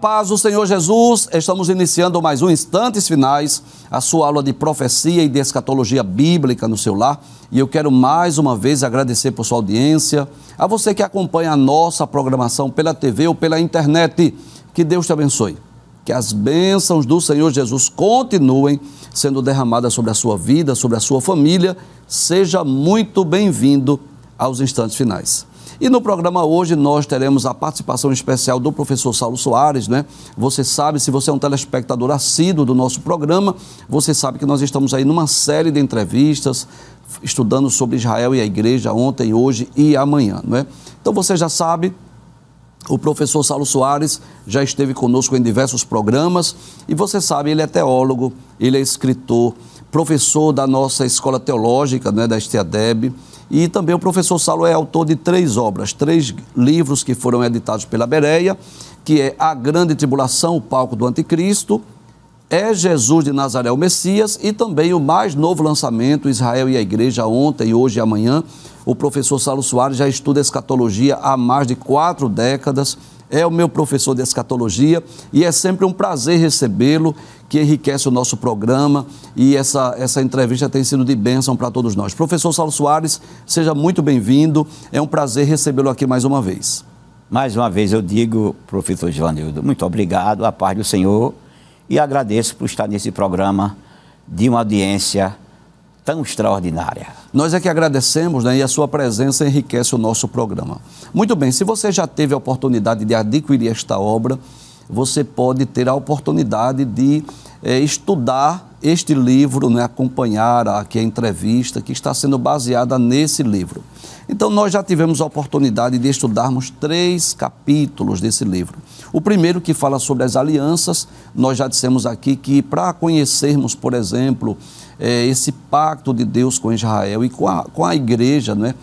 paz do Senhor Jesus, estamos iniciando mais um Instantes Finais, a sua aula de profecia e de escatologia bíblica no seu lar. E eu quero mais uma vez agradecer por sua audiência, a você que acompanha a nossa programação pela TV ou pela internet. Que Deus te abençoe. Que as bênçãos do Senhor Jesus continuem sendo derramadas sobre a sua vida, sobre a sua família. Seja muito bem-vindo aos instantes finais. E no programa hoje nós teremos a participação especial do professor Saulo Soares, né? Você sabe, se você é um telespectador assíduo do nosso programa, você sabe que nós estamos aí numa série de entrevistas estudando sobre Israel e a igreja ontem, hoje e amanhã, não é? Então você já sabe, o professor Saulo Soares já esteve conosco em diversos programas e você sabe, ele é teólogo, ele é escritor, professor da nossa escola teológica, né, da Esteadeb, e também o professor Salo é autor de três obras, três livros que foram editados pela Bereia, que é A Grande Tribulação, o Palco do Anticristo, É Jesus de Nazaré o Messias e também o mais novo lançamento, Israel e a Igreja, ontem, hoje e amanhã. O professor Salo Soares já estuda escatologia há mais de quatro décadas é o meu professor de escatologia e é sempre um prazer recebê-lo, que enriquece o nosso programa e essa, essa entrevista tem sido de bênção para todos nós. Professor Saulo Soares, seja muito bem-vindo, é um prazer recebê-lo aqui mais uma vez. Mais uma vez eu digo, professor Givanildo, muito obrigado, a paz do Senhor e agradeço por estar nesse programa de uma audiência tão extraordinária. Nós é que agradecemos né, e a sua presença enriquece o nosso programa. Muito bem, se você já teve a oportunidade de adquirir esta obra, você pode ter a oportunidade de é, estudar este livro, né, acompanhar aqui a entrevista que está sendo baseada nesse livro. Então, nós já tivemos a oportunidade de estudarmos três capítulos desse livro. O primeiro, que fala sobre as alianças, nós já dissemos aqui que para conhecermos, por exemplo, é, esse pacto de Deus com Israel e com a, com a igreja, né?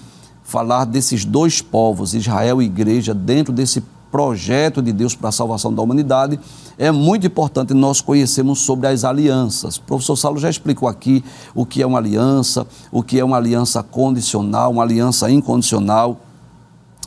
falar desses dois povos, Israel e igreja, dentro desse projeto de Deus para a salvação da humanidade, é muito importante nós conhecermos sobre as alianças. O professor Saulo já explicou aqui o que é uma aliança, o que é uma aliança condicional, uma aliança incondicional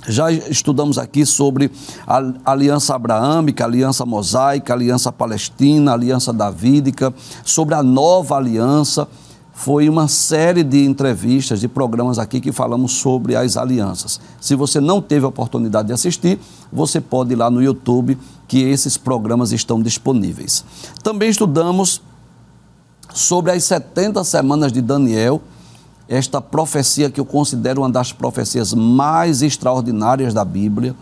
já estudamos aqui sobre a aliança abraâmica, aliança mosaica, aliança palestina, aliança davídica, sobre a nova aliança. Foi uma série de entrevistas, de programas aqui que falamos sobre as alianças. Se você não teve a oportunidade de assistir, você pode ir lá no YouTube, que esses programas estão disponíveis. Também estudamos sobre as 70 semanas de Daniel esta profecia que eu considero uma das profecias mais extraordinárias da Bíblia,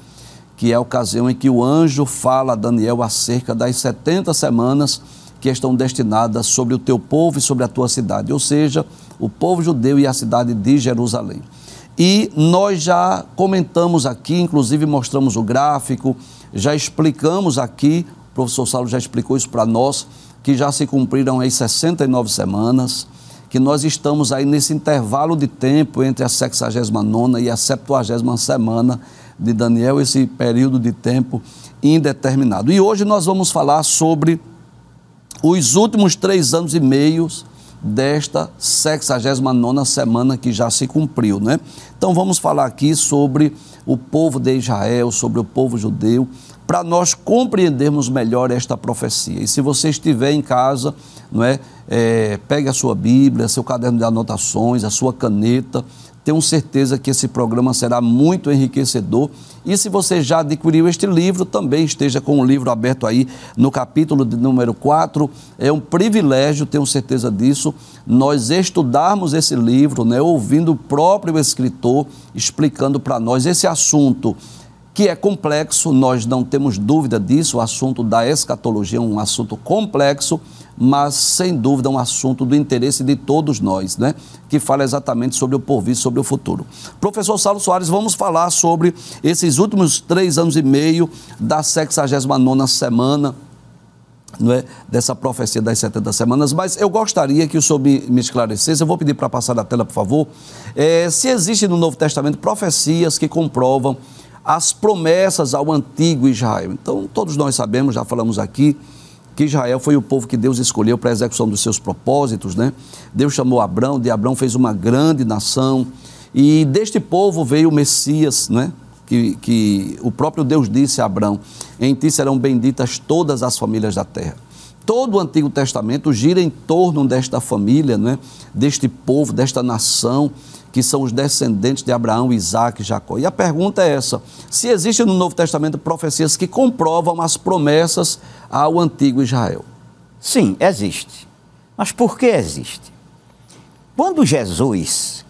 que é a ocasião em que o anjo fala a Daniel acerca das 70 semanas que estão destinadas sobre o teu povo e sobre a tua cidade, ou seja, o povo judeu e a cidade de Jerusalém. E nós já comentamos aqui, inclusive mostramos o gráfico, já explicamos aqui, o professor Saulo já explicou isso para nós, que já se cumpriram as 69 semanas, que nós estamos aí nesse intervalo de tempo entre a 69 e a 70 semana de Daniel, esse período de tempo indeterminado. E hoje nós vamos falar sobre os últimos três anos e meios desta 69 semana que já se cumpriu, né? Então vamos falar aqui sobre o povo de Israel, sobre o povo judeu, para nós compreendermos melhor esta profecia. E se você estiver em casa, não é, é, pegue a sua Bíblia, seu caderno de anotações, a sua caneta. Tenho certeza que esse programa será muito enriquecedor. E se você já adquiriu este livro, também esteja com o livro aberto aí no capítulo de número 4. É um privilégio, tenho certeza disso, nós estudarmos esse livro, né, ouvindo o próprio escritor explicando para nós esse assunto que é complexo, nós não temos dúvida disso. O assunto da escatologia é um assunto complexo, mas sem dúvida é um assunto do interesse de todos nós, né? Que fala exatamente sobre o porvir, sobre o futuro. Professor Saulo Soares, vamos falar sobre esses últimos três anos e meio da 69 semana. Não é, dessa profecia das 70 semanas, mas eu gostaria que o senhor me, me esclarecesse. Eu vou pedir para passar da tela, por favor. É, se existe no Novo Testamento profecias que comprovam as promessas ao antigo Israel. Então, todos nós sabemos, já falamos aqui, que Israel foi o povo que Deus escolheu para a execução dos seus propósitos, né? Deus chamou Abraão, de Abraão fez uma grande nação, e deste povo veio o Messias, né? Que, que o próprio Deus disse a Abraão: Em ti serão benditas todas as famílias da terra. Todo o Antigo Testamento gira em torno desta família, né? deste povo, desta nação que são os descendentes de Abraão, Isaac e Jacó. E a pergunta é essa: se existem no Novo Testamento profecias que comprovam as promessas ao antigo Israel? Sim, existe. Mas por que existe? Quando Jesus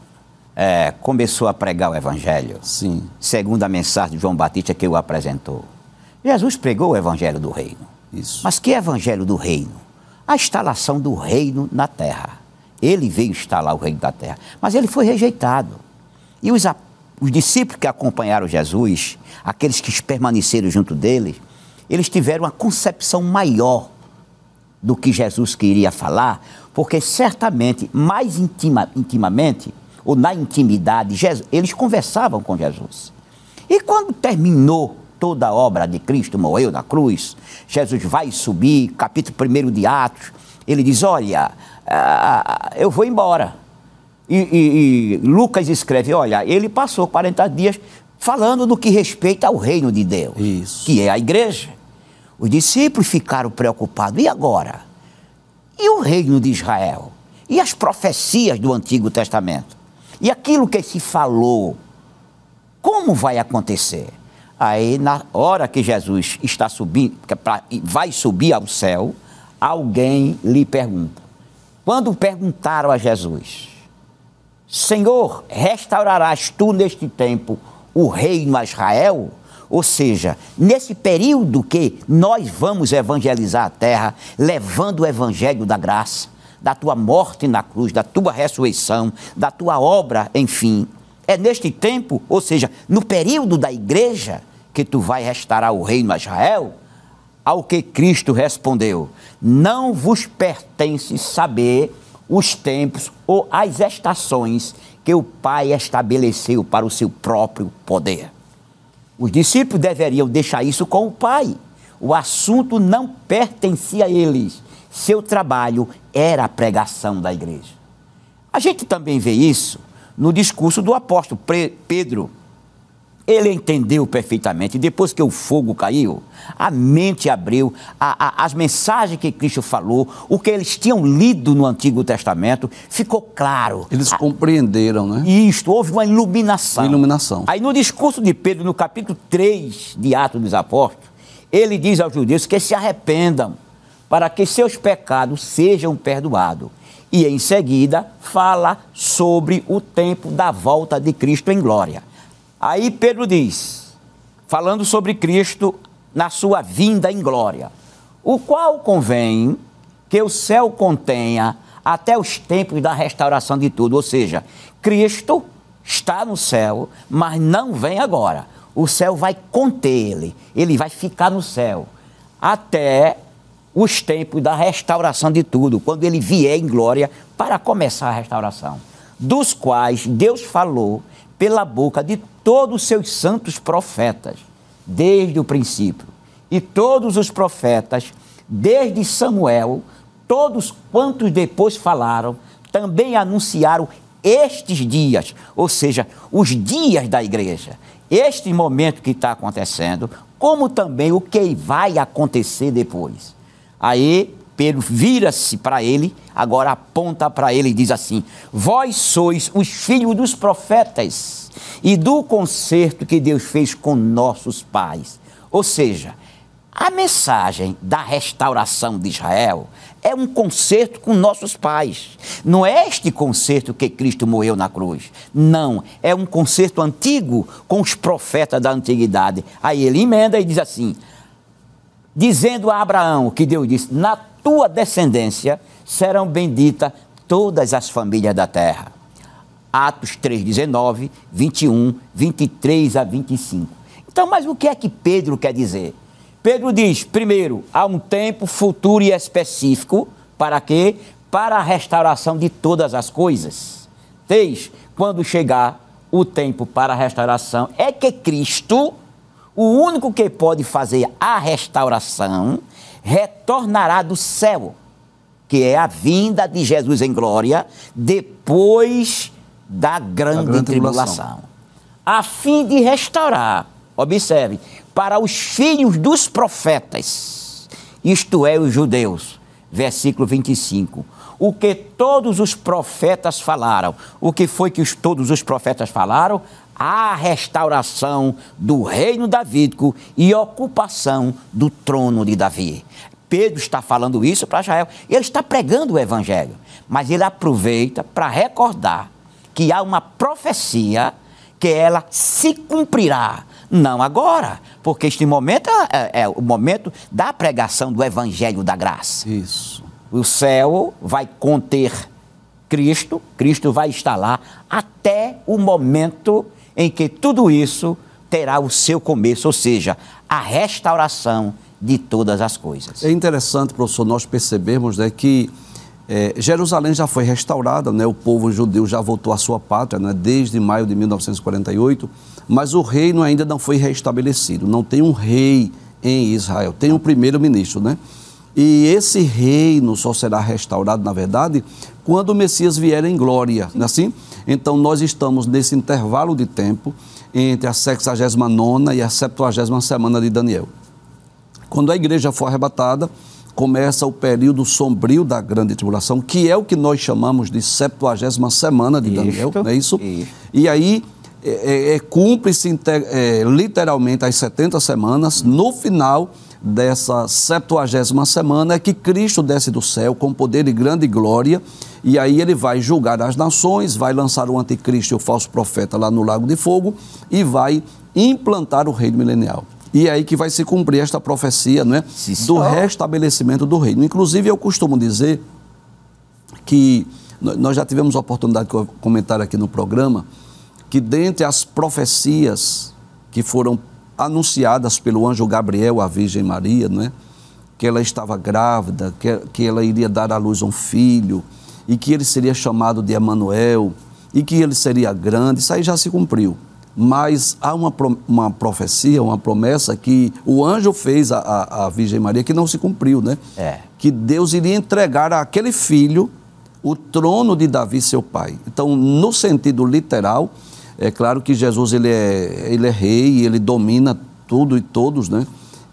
é, começou a pregar o Evangelho, Sim. segundo a mensagem de João Batista que o apresentou, Jesus pregou o Evangelho do Reino. Isso. Mas que Evangelho do Reino? A instalação do Reino na Terra. Ele veio instalar o reino da terra. Mas ele foi rejeitado. E os, os discípulos que acompanharam Jesus, aqueles que permaneceram junto dele, eles tiveram uma concepção maior do que Jesus queria falar, porque certamente, mais intima, intimamente, ou na intimidade, Jesus, eles conversavam com Jesus. E quando terminou toda a obra de Cristo, morreu na cruz, Jesus vai subir, capítulo 1 de Atos, ele diz: Olha, ah, eu vou embora. E, e, e, Lucas escreve: olha, ele passou 40 dias falando do que respeita ao reino de Deus, Isso. que é a igreja. Os discípulos ficaram preocupados. E agora? E o reino de Israel? E as profecias do Antigo Testamento? E aquilo que se falou? Como vai acontecer? Aí, na hora que Jesus está subindo, é vai subir ao céu, alguém lhe pergunta: quando perguntaram a Jesus: Senhor, restaurarás tu neste tempo o reino a Israel? Ou seja, nesse período que nós vamos evangelizar a terra, levando o evangelho da graça, da tua morte na cruz, da tua ressurreição, da tua obra, enfim. É neste tempo, ou seja, no período da igreja, que tu vai restaurar o reino a Israel? Ao que Cristo respondeu: Não vos pertence saber os tempos ou as estações que o Pai estabeleceu para o seu próprio poder. Os discípulos deveriam deixar isso com o Pai. O assunto não pertencia a eles. Seu trabalho era a pregação da igreja. A gente também vê isso no discurso do apóstolo Pedro, ele entendeu perfeitamente. Depois que o fogo caiu, a mente abriu, a, a, as mensagens que Cristo falou, o que eles tinham lido no Antigo Testamento, ficou claro. Eles a, compreenderam, né? Isto, houve uma iluminação. Uma iluminação. Aí no discurso de Pedro, no capítulo 3 de Atos dos Apóstolos, ele diz aos judeus que se arrependam para que seus pecados sejam perdoados. E em seguida fala sobre o tempo da volta de Cristo em glória. Aí Pedro diz, falando sobre Cristo na sua vinda em glória, o qual convém que o céu contenha até os tempos da restauração de tudo, ou seja, Cristo está no céu, mas não vem agora. O céu vai conter ele, ele vai ficar no céu até os tempos da restauração de tudo, quando ele vier em glória para começar a restauração, dos quais Deus falou pela boca de todos os seus santos profetas, desde o princípio. E todos os profetas, desde Samuel, todos quantos depois falaram, também anunciaram estes dias, ou seja, os dias da igreja, este momento que está acontecendo, como também o que vai acontecer depois. Aí Pedro vira-se para ele, agora aponta para ele e diz assim: Vós sois os filhos dos profetas e do concerto que Deus fez com nossos pais. Ou seja, a mensagem da restauração de Israel é um concerto com nossos pais. Não é este concerto que Cristo morreu na cruz. Não, é um concerto antigo com os profetas da antiguidade. Aí ele emenda e diz assim: dizendo a Abraão que Deus disse: "Na tua descendência serão benditas todas as famílias da terra. Atos 3:19, 21, 23 a 25. Então, mas o que é que Pedro quer dizer? Pedro diz, primeiro, há um tempo futuro e específico para quê? Para a restauração de todas as coisas. Três, quando chegar o tempo para a restauração, é que Cristo, o único que pode fazer a restauração, retornará do céu, que é a vinda de Jesus em glória, depois da grande, grande tribulação. tribulação, a fim de restaurar, observe, para os filhos dos profetas, isto é, os judeus. Versículo 25 o que todos os profetas falaram. O que foi que os, todos os profetas falaram? a restauração do reino davídico e ocupação do trono de Davi. Pedro está falando isso para Israel. Ele está pregando o evangelho, mas ele aproveita para recordar que há uma profecia que ela se cumprirá. Não agora, porque este momento é, é, é o momento da pregação do evangelho da graça. Isso. O céu vai conter Cristo, Cristo vai estar lá até o momento em que tudo isso terá o seu começo, ou seja, a restauração de todas as coisas. É interessante, professor, nós percebermos né, que é, Jerusalém já foi restaurada, né, o povo judeu já voltou à sua pátria né, desde maio de 1948, mas o reino ainda não foi restabelecido. Não tem um rei em Israel, tem um primeiro-ministro. Né? E esse reino só será restaurado, na verdade, quando o Messias vier em glória. Né? Assim, então, nós estamos nesse intervalo de tempo entre a 69 e a 70 semana de Daniel. Quando a igreja for arrebatada, começa o período sombrio da grande tribulação, que é o que nós chamamos de 70 semana de Daniel, não é isso? E aí é, é, é cumpre-se é, literalmente as 70 semanas, no final dessa 70 semana é que Cristo desce do céu com poder e grande glória, e aí ele vai julgar as nações, vai lançar o anticristo e o falso profeta lá no lago de fogo e vai implantar o reino milenial. E é aí que vai se cumprir esta profecia, não é? do restabelecimento do reino. Inclusive eu costumo dizer que nós já tivemos a oportunidade de comentar aqui no programa que dentre as profecias que foram anunciadas pelo anjo Gabriel à Virgem Maria, não é? que ela estava grávida, que, que ela iria dar à luz um filho, e que ele seria chamado de Emanuel, e que ele seria grande, isso aí já se cumpriu. Mas há uma, uma profecia, uma promessa que o anjo fez à, à, à Virgem Maria que não se cumpriu, né? É. Que Deus iria entregar àquele filho o trono de Davi, seu pai. Então, no sentido literal, é claro que Jesus ele é, ele é rei, ele domina tudo e todos, né?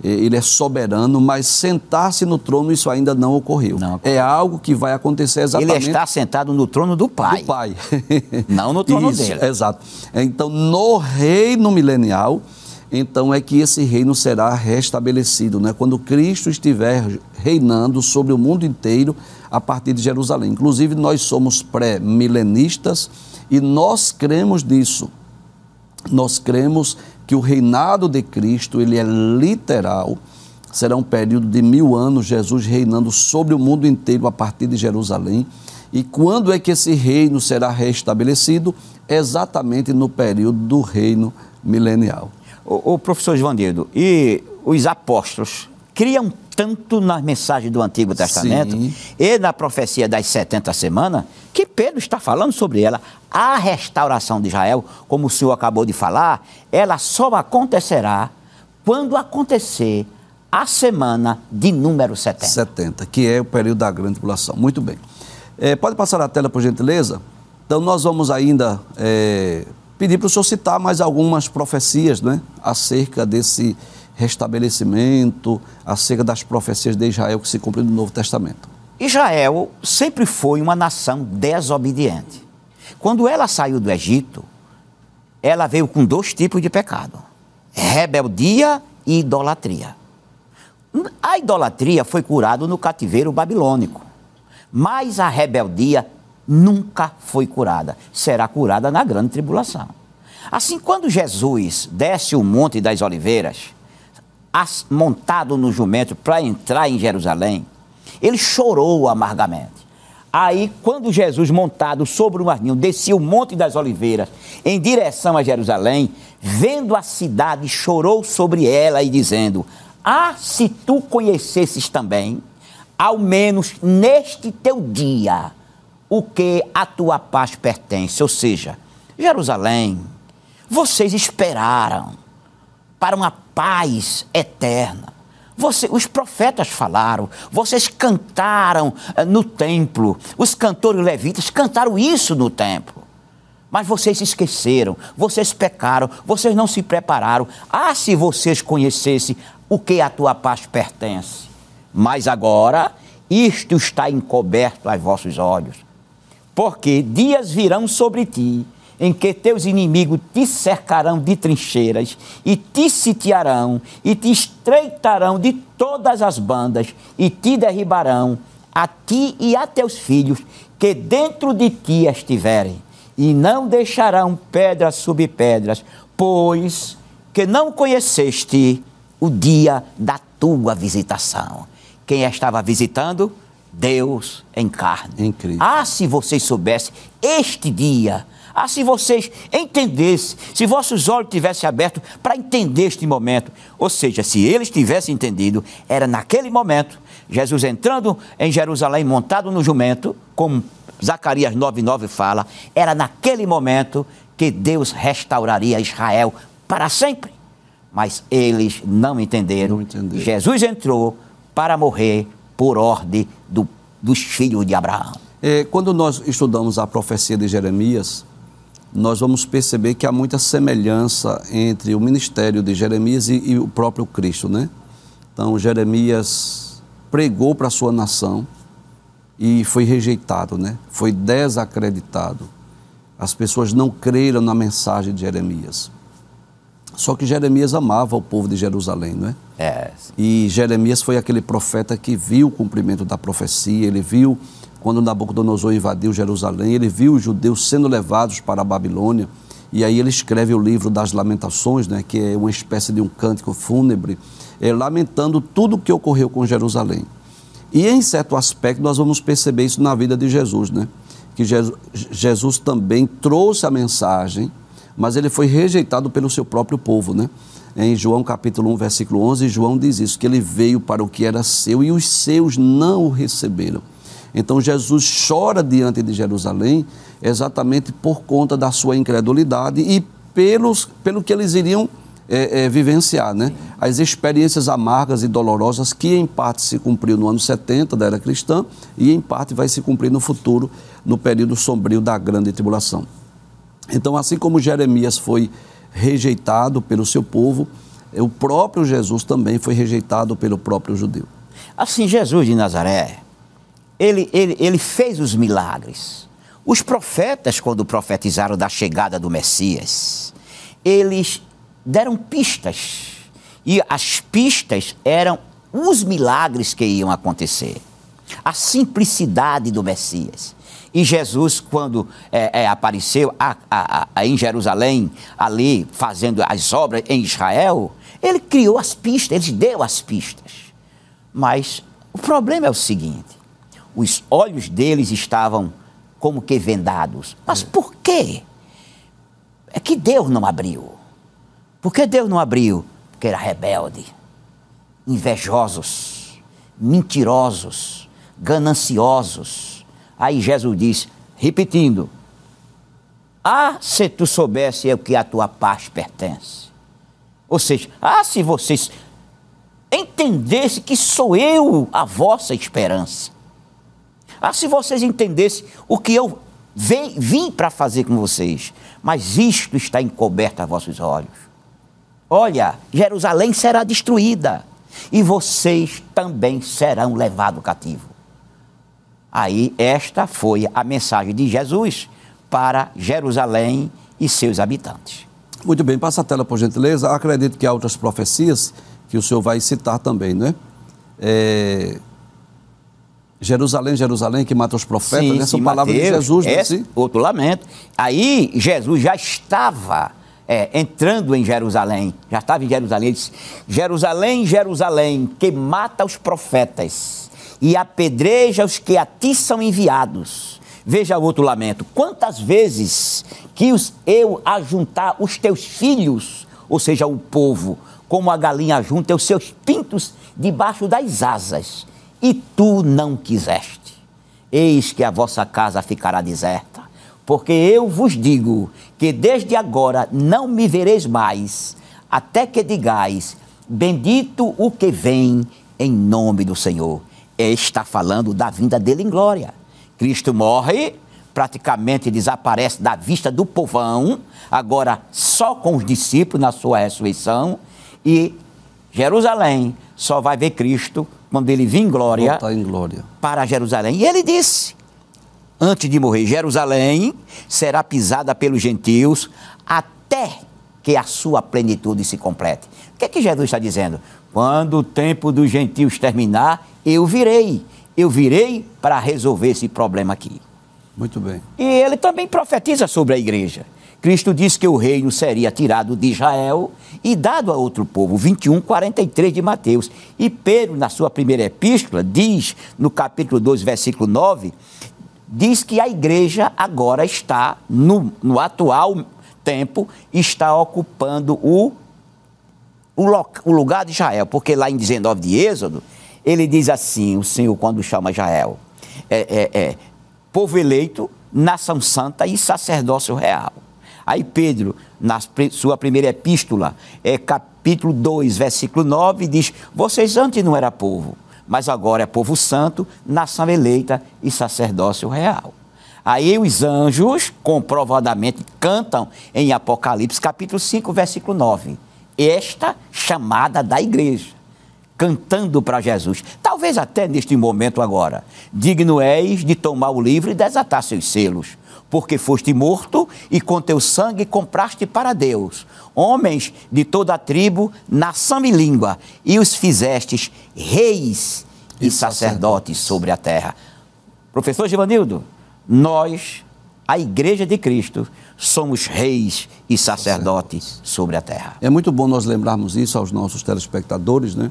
Ele é soberano, mas sentar-se no trono isso ainda não ocorreu. não é ocorreu. É algo que vai acontecer exatamente. Ele está sentado no trono do Pai. Do Pai. não no trono isso, dele. Exato. Então, no reino milenial, então é que esse reino será restabelecido, né? Quando Cristo estiver reinando sobre o mundo inteiro a partir de Jerusalém. Inclusive, nós somos pré-milenistas e nós cremos nisso. Nós cremos que o reinado de Cristo ele é literal. Será um período de mil anos, Jesus reinando sobre o mundo inteiro a partir de Jerusalém. E quando é que esse reino será restabelecido? Exatamente no período do reino milenial. O, o professor Ivanildo, e os apóstolos criam tanto na mensagem do Antigo Testamento Sim. e na profecia das 70 semanas, que Pedro está falando sobre ela. A restauração de Israel, como o senhor acabou de falar, ela só acontecerá quando acontecer a semana de número 70. 70, que é o período da grande tribulação. Muito bem. É, pode passar a tela, por gentileza? Então, nós vamos ainda é, pedir para o senhor citar mais algumas profecias né, acerca desse restabelecimento, acerca das profecias de Israel que se cumpriram no Novo Testamento. Israel sempre foi uma nação desobediente. Quando ela saiu do Egito, ela veio com dois tipos de pecado: rebeldia e idolatria. A idolatria foi curada no cativeiro babilônico, mas a rebeldia nunca foi curada. Será curada na grande tribulação. Assim, quando Jesus desce o Monte das Oliveiras, montado no jumento para entrar em Jerusalém, ele chorou amargamente. Aí, quando Jesus, montado sobre o arninho, descia o Monte das Oliveiras em direção a Jerusalém, vendo a cidade, chorou sobre ela e dizendo: Ah, se tu conhecesses também, ao menos neste teu dia, o que a tua paz pertence. Ou seja, Jerusalém, vocês esperaram para uma paz eterna. Você, os profetas falaram, vocês cantaram eh, no templo, os cantores levitas cantaram isso no templo. Mas vocês esqueceram, vocês pecaram, vocês não se prepararam. Ah, se vocês conhecessem o que a tua paz pertence. Mas agora, isto está encoberto aos vossos olhos. Porque dias virão sobre ti em que teus inimigos te cercarão de trincheiras e te sitiarão e te estreitarão de todas as bandas e te derribarão a ti e a teus filhos que dentro de ti estiverem e não deixarão pedra sobre pedras, pois que não conheceste o dia da tua visitação. Quem estava visitando? Deus em carne. Incrível. Ah, se vocês soubessem este dia ah, se vocês entendessem, se vossos olhos tivessem abertos para entender este momento. Ou seja, se eles tivessem entendido, era naquele momento, Jesus entrando em Jerusalém montado no jumento, como Zacarias 9,9 fala, era naquele momento que Deus restauraria Israel para sempre. Mas eles não entenderam. Não Jesus entrou para morrer por ordem do, dos filhos de Abraão. É, quando nós estudamos a profecia de Jeremias, nós vamos perceber que há muita semelhança entre o ministério de Jeremias e, e o próprio Cristo, né? Então, Jeremias pregou para a sua nação e foi rejeitado, né? Foi desacreditado. As pessoas não creram na mensagem de Jeremias. Só que Jeremias amava o povo de Jerusalém, não é? É. Sim. E Jeremias foi aquele profeta que viu o cumprimento da profecia, ele viu quando Nabucodonosor invadiu Jerusalém, ele viu os judeus sendo levados para a Babilônia. E aí ele escreve o livro das Lamentações, né, que é uma espécie de um cântico fúnebre, é, lamentando tudo o que ocorreu com Jerusalém. E em certo aspecto nós vamos perceber isso na vida de Jesus, né? Que Jesus, Jesus também trouxe a mensagem, mas ele foi rejeitado pelo seu próprio povo, né? Em João capítulo 1, versículo 11, João diz isso, que ele veio para o que era seu e os seus não o receberam. Então Jesus chora diante de Jerusalém exatamente por conta da sua incredulidade e pelos, pelo que eles iriam é, é, vivenciar, né? As experiências amargas e dolorosas que em parte se cumpriu no ano 70 da era cristã e em parte vai se cumprir no futuro, no período sombrio da grande tribulação. Então, assim como Jeremias foi rejeitado pelo seu povo, o próprio Jesus também foi rejeitado pelo próprio judeu. Assim, Jesus de Nazaré, ele, ele, ele fez os milagres. Os profetas, quando profetizaram da chegada do Messias, eles deram pistas. E as pistas eram os milagres que iam acontecer. A simplicidade do Messias. E Jesus, quando é, é, apareceu a, a, a, em Jerusalém, ali fazendo as obras em Israel, ele criou as pistas, ele deu as pistas. Mas o problema é o seguinte: os olhos deles estavam como que vendados. Mas é. por quê? É que Deus não abriu. Por que Deus não abriu? Porque era rebelde, invejosos, mentirosos, gananciosos. Aí Jesus diz, repetindo: Ah, se tu soubesse é o que a tua paz pertence. Ou seja, ah, se vocês entendessem que sou eu a vossa esperança. Ah, se vocês entendessem o que eu vim para fazer com vocês, mas isto está encoberto a vossos olhos. Olha, Jerusalém será destruída e vocês também serão levados cativo. Aí, esta foi a mensagem de Jesus para Jerusalém e seus habitantes. Muito bem, passa a tela, por gentileza. Acredito que há outras profecias que o senhor vai citar também, não é, é Jerusalém, Jerusalém, que mata os profetas, sim, né? palavra Mateus, de Jesus, né? é, Outro lamento. Aí Jesus já estava é, entrando em Jerusalém, já estava em Jerusalém. Ele disse: Jerusalém, Jerusalém, que mata os profetas e apedreja os que a ti são enviados. Veja o outro lamento. Quantas vezes quis eu ajuntar os teus filhos, ou seja, o povo, como a galinha junta os seus pintos debaixo das asas e tu não quiseste. Eis que a vossa casa ficará deserta, porque eu vos digo que desde agora não me vereis mais, até que digais: Bendito o que vem em nome do Senhor. Está falando da vinda dele em glória. Cristo morre, praticamente desaparece da vista do povão, agora só com os discípulos na sua ressurreição, e Jerusalém só vai ver Cristo quando ele vir em glória, em glória para Jerusalém. E ele disse, antes de morrer, Jerusalém será pisada pelos gentios até que a sua plenitude se complete. O que é que Jesus está dizendo? Quando o tempo dos gentios terminar, eu virei. Eu virei para resolver esse problema aqui. Muito bem. E ele também profetiza sobre a igreja. Cristo disse que o reino seria tirado de Israel e dado a outro povo, 21, 43 de Mateus. E Pedro, na sua primeira epístola, diz, no capítulo 2, versículo 9, diz que a igreja agora está, no, no atual tempo, está ocupando o, o, o lugar de Israel, porque lá em 19 de Êxodo, ele diz assim, o Senhor quando chama Israel, é, é, é povo eleito, nação santa e sacerdócio real. Aí Pedro, na sua primeira epístola, é capítulo 2, versículo 9, diz: Vocês antes não era povo, mas agora é povo santo, nação eleita e sacerdócio real. Aí os anjos, comprovadamente, cantam em Apocalipse, capítulo 5, versículo 9. Esta chamada da igreja, cantando para Jesus. Talvez até neste momento agora. Digno és de tomar o livro e desatar seus selos porque foste morto e com teu sangue compraste para Deus homens de toda a tribo, nação e língua, e os fizestes reis e, e sacerdotes, sacerdotes sobre a terra. Professor Givanildo, nós, a Igreja de Cristo, somos reis e sacerdotes, sacerdotes sobre a terra. É muito bom nós lembrarmos isso aos nossos telespectadores, né?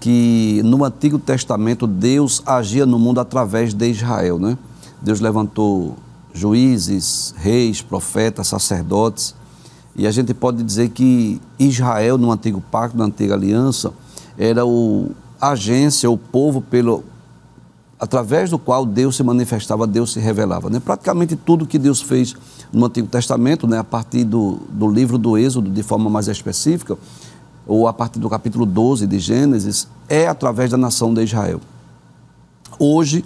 Que no Antigo Testamento Deus agia no mundo através de Israel, né? Deus levantou juízes, reis, profetas, sacerdotes. E a gente pode dizer que Israel, no antigo pacto, na antiga aliança, era o agência, o povo pelo através do qual Deus se manifestava, Deus se revelava. Né? Praticamente tudo que Deus fez no Antigo Testamento, né? a partir do, do livro do Êxodo, de forma mais específica, ou a partir do capítulo 12 de Gênesis, é através da nação de Israel. Hoje,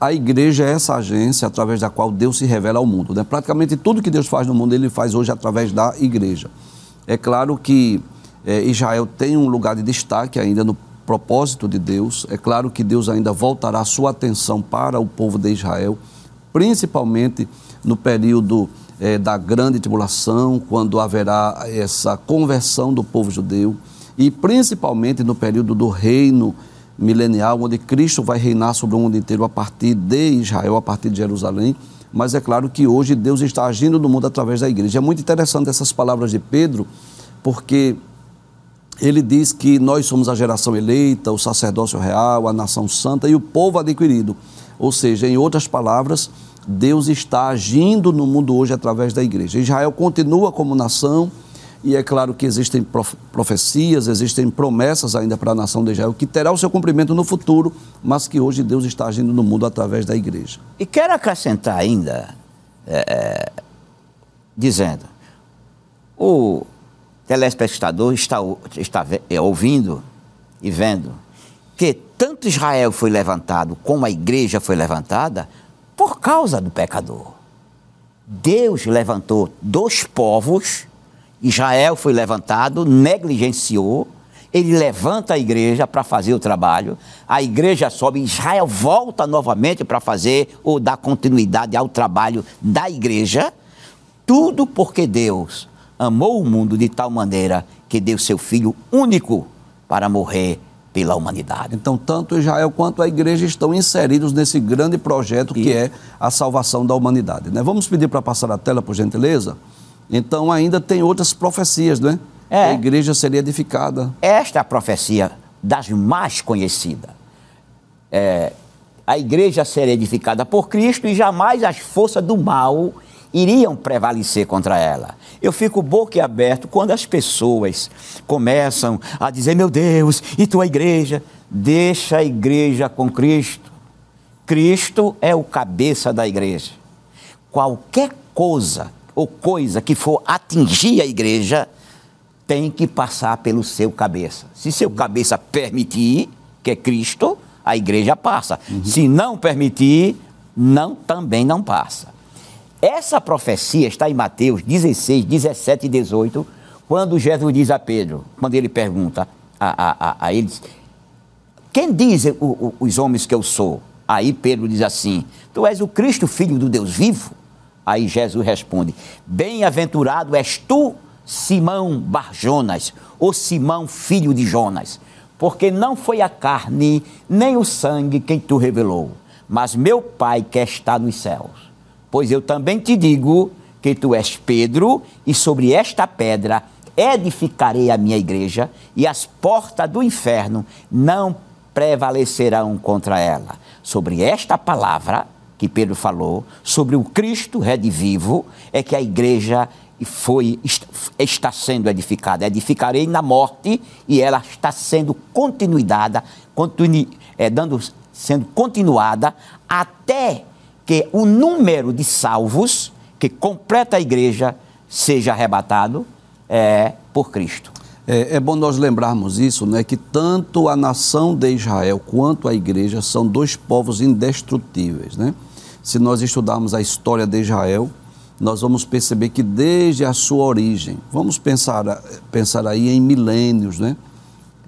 a igreja é essa agência através da qual Deus se revela ao mundo. Né? Praticamente tudo que Deus faz no mundo, Ele faz hoje através da igreja. É claro que é, Israel tem um lugar de destaque ainda no propósito de Deus. É claro que Deus ainda voltará sua atenção para o povo de Israel, principalmente no período é, da grande tribulação, quando haverá essa conversão do povo judeu, e principalmente no período do reino milenial, onde Cristo vai reinar sobre o mundo inteiro a partir de Israel, a partir de Jerusalém. Mas é claro que hoje Deus está agindo no mundo através da igreja. É muito interessante essas palavras de Pedro, porque ele diz que nós somos a geração eleita, o sacerdócio real, a nação santa e o povo adquirido. Ou seja, em outras palavras, Deus está agindo no mundo hoje através da igreja. Israel continua como nação, e é claro que existem profecias, existem promessas ainda para a nação de Israel, que terá o seu cumprimento no futuro, mas que hoje Deus está agindo no mundo através da igreja. E quero acrescentar ainda, é, é dizendo: o telespectador está, está é, ouvindo e vendo que tanto Israel foi levantado como a igreja foi levantada por causa do pecador. Deus levantou dois povos Israel foi levantado, negligenciou, ele levanta a igreja para fazer o trabalho, a igreja sobe, Israel volta novamente para fazer ou dar continuidade ao trabalho da igreja, tudo porque Deus amou o mundo de tal maneira que deu seu filho único para morrer pela humanidade. Então, tanto Israel quanto a igreja estão inseridos nesse grande projeto que e... é a salvação da humanidade. Né? Vamos pedir para passar a tela, por gentileza. Então ainda tem outras profecias, né? É. A igreja seria edificada. Esta é a profecia das mais conhecidas. É, a igreja seria edificada por Cristo e jamais as forças do mal iriam prevalecer contra ela. Eu fico boquiaberto quando as pessoas começam a dizer: Meu Deus, e tua igreja? Deixa a igreja com Cristo. Cristo é o cabeça da igreja. Qualquer coisa ou coisa que for atingir a igreja tem que passar pelo seu cabeça. Se seu cabeça permitir, que é Cristo, a igreja passa. Uhum. Se não permitir, não também não passa. Essa profecia está em Mateus 16, 17 e 18, quando Jesus diz a Pedro, quando ele pergunta a, a, a, a eles, quem dizem os homens que eu sou? Aí Pedro diz assim: Tu és o Cristo, filho do Deus vivo? Aí Jesus responde: Bem-aventurado és tu, Simão Barjonas, ou Simão, filho de Jonas, porque não foi a carne nem o sangue quem tu revelou, mas meu Pai que está nos céus. Pois eu também te digo que tu és Pedro, e sobre esta pedra edificarei a minha igreja, e as portas do inferno não prevalecerão contra ela. Sobre esta palavra, que Pedro falou, sobre o Cristo redivivo, é que a igreja foi, está sendo edificada. Edificarei na morte e ela está sendo continuada, continu, é, dando, sendo continuada até que o número de salvos que completa a igreja seja arrebatado é, por Cristo. É, é, bom nós lembrarmos isso, né, que tanto a nação de Israel quanto a igreja são dois povos indestrutíveis, né? se nós estudarmos a história de Israel, nós vamos perceber que desde a sua origem, vamos pensar, pensar aí em milênios, né?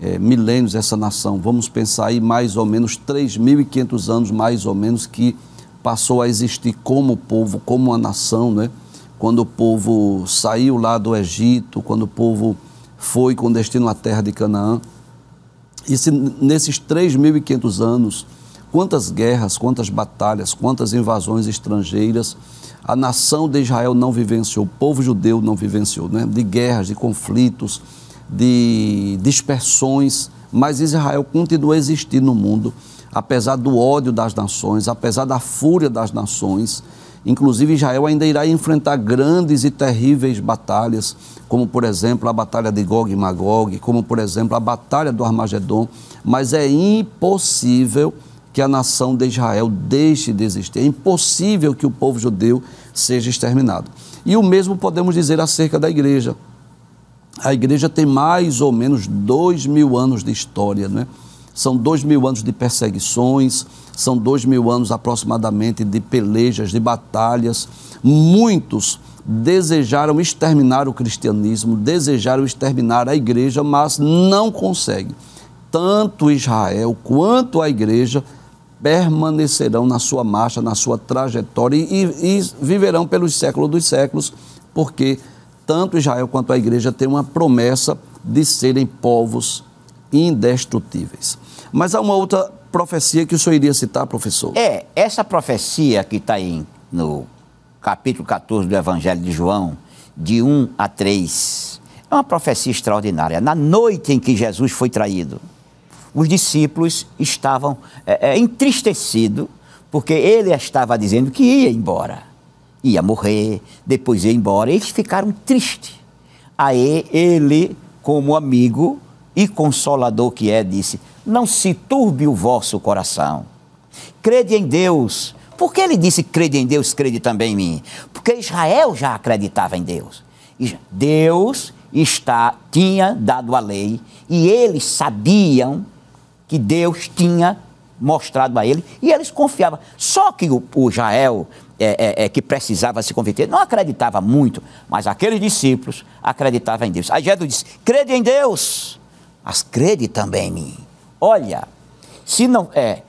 É, milênios essa nação, vamos pensar aí mais ou menos 3.500 anos mais ou menos que passou a existir como povo, como uma nação, né? Quando o povo saiu lá do Egito, quando o povo foi com destino à terra de Canaã. E se nesses 3.500 anos Quantas guerras, quantas batalhas, quantas invasões estrangeiras a nação de Israel não vivenciou, o povo judeu não vivenciou, né? de guerras, de conflitos, de dispersões, mas Israel continua a existir no mundo, apesar do ódio das nações, apesar da fúria das nações. Inclusive, Israel ainda irá enfrentar grandes e terríveis batalhas, como, por exemplo, a Batalha de Gog e Magog, como, por exemplo, a Batalha do Armagedon, mas é impossível que a nação de Israel deixe de existir. É impossível que o povo judeu seja exterminado. E o mesmo podemos dizer acerca da igreja. A igreja tem mais ou menos dois mil anos de história, é? São dois mil anos de perseguições, são dois mil anos aproximadamente de pelejas, de batalhas. Muitos desejaram exterminar o cristianismo, desejaram exterminar a igreja, mas não conseguem. Tanto Israel quanto a igreja permanecerão na sua marcha, na sua trajetória e, e viverão pelos séculos dos séculos, porque tanto Israel quanto a igreja têm uma promessa de serem povos indestrutíveis. Mas há uma outra profecia que o senhor iria citar, professor. É, essa profecia que está aí no capítulo 14 do Evangelho de João, de 1 a 3, é uma profecia extraordinária. Na noite em que Jesus foi traído, os discípulos estavam é, é entristecidos, porque ele estava dizendo que ia embora, ia morrer, depois ia embora. Eles ficaram tristes. Aí ele, como amigo e consolador que é, disse: Não se turbe o vosso coração. Crede em Deus. Por que ele disse: Crede em Deus, crede também em mim? Porque Israel já acreditava em Deus. Deus está, tinha dado a lei e eles sabiam que Deus tinha mostrado a ele, e eles confiavam. Só que o, o Jael, é, é, é, que precisava se converter, não acreditava muito, mas aqueles discípulos acreditavam em Deus. Aí Jesus disse: crede em Deus, mas crede também em mim. Olha, se não é,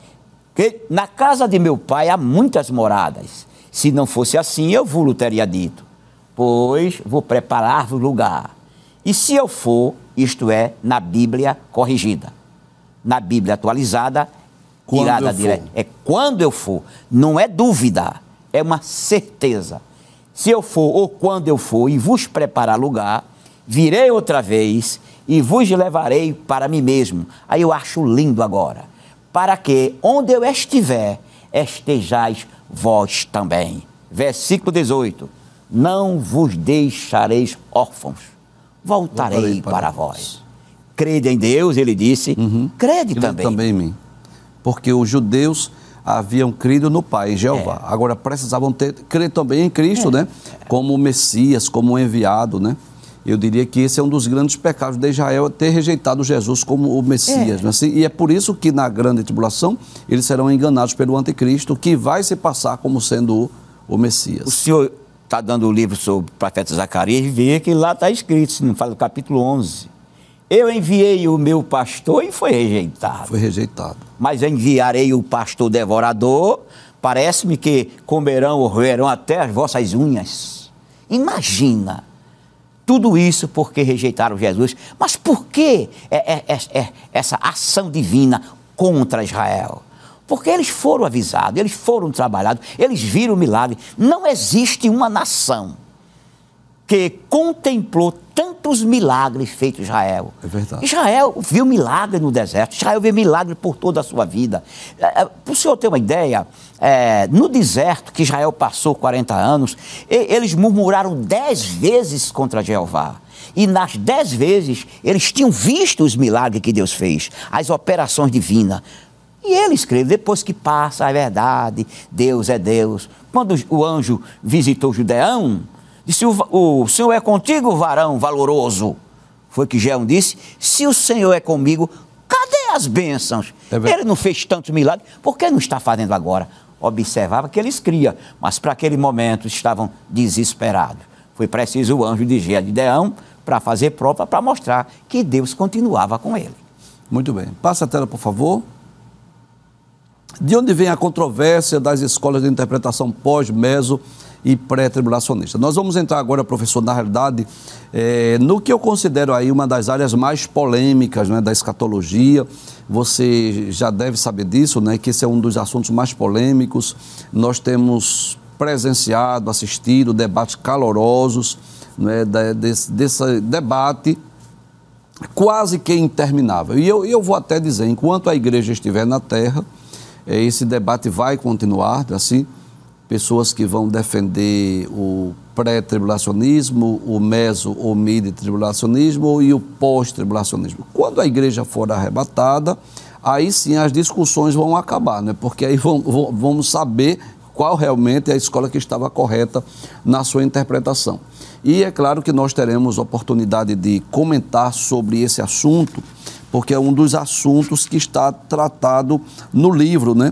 na casa de meu pai há muitas moradas. Se não fosse assim, eu vou teria dito, pois vou preparar-vos lugar. E se eu for, isto é, na Bíblia corrigida na Bíblia atualizada, tirada direto. É quando eu for. Não é dúvida, é uma certeza. Se eu for ou quando eu for e vos preparar lugar, virei outra vez e vos levarei para mim mesmo. Aí eu acho lindo agora. Para que onde eu estiver, estejais vós também. Versículo 18: Não vos deixareis órfãos, voltarei, voltarei para, para vós crede em Deus, ele disse, uhum. crede eu também. também em mim. Porque os judeus haviam crido no Pai, Jeová. É. Agora precisavam ter, crer também em Cristo, é. né? Como Messias, como enviado, né? Eu diria que esse é um dos grandes pecados de Israel, é ter rejeitado Jesus como o Messias. É. Né? Assim, e é por isso que na grande tribulação eles serão enganados pelo anticristo, que vai se passar como sendo o, o Messias. O senhor está dando o livro sobre o profeta Zacarias e vê que lá está escrito, se não fala o capítulo 11. Eu enviei o meu pastor e foi rejeitado. Foi rejeitado. Mas enviarei o pastor devorador, parece-me que comerão ou roerão até as vossas unhas. Imagina tudo isso porque rejeitaram Jesus. Mas por que é, é, é, é, essa ação divina contra Israel? Porque eles foram avisados, eles foram trabalhados, eles viram o milagre. Não existe uma nação que contemplou tantos milagres feitos Israel. É verdade. Israel viu milagre no deserto, Israel viu milagre por toda a sua vida. É, é Para o senhor ter uma ideia, é, no deserto que Israel passou 40 anos, e, eles murmuraram dez vezes contra Jeová. E nas dez vezes eles tinham visto os milagres que Deus fez, as operações divinas. E ele escreve, depois que passa a verdade, Deus é Deus. Quando o anjo visitou Judeão, e se o, o Senhor é contigo, varão valoroso, foi que Jeão disse, se o Senhor é comigo, cadê as bênçãos? É ele não fez tantos milagres, por que não está fazendo agora? Observava que eles criam, mas para aquele momento estavam desesperados. Foi preciso o anjo de Gedeão para fazer prova, para mostrar que Deus continuava com ele. Muito bem. Passa a tela, por favor. De onde vem a controvérsia das escolas de interpretação pós-meso e pré-tribulacionista. Nós vamos entrar agora, professor, na realidade, é, no que eu considero aí uma das áreas mais polêmicas né, da escatologia. Você já deve saber disso, né, que esse é um dos assuntos mais polêmicos. Nós temos presenciado, assistido debates calorosos né, desse, desse debate quase que interminável. E eu, eu vou até dizer, enquanto a igreja estiver na terra, é, esse debate vai continuar, assim, pessoas que vão defender o pré-tribulacionismo, o meso ou mid-tribulacionismo e o pós-tribulacionismo. Quando a igreja for arrebatada, aí sim as discussões vão acabar, né? porque aí vão, vão, vamos saber qual realmente é a escola que estava correta na sua interpretação. E é claro que nós teremos oportunidade de comentar sobre esse assunto, porque é um dos assuntos que está tratado no livro, né?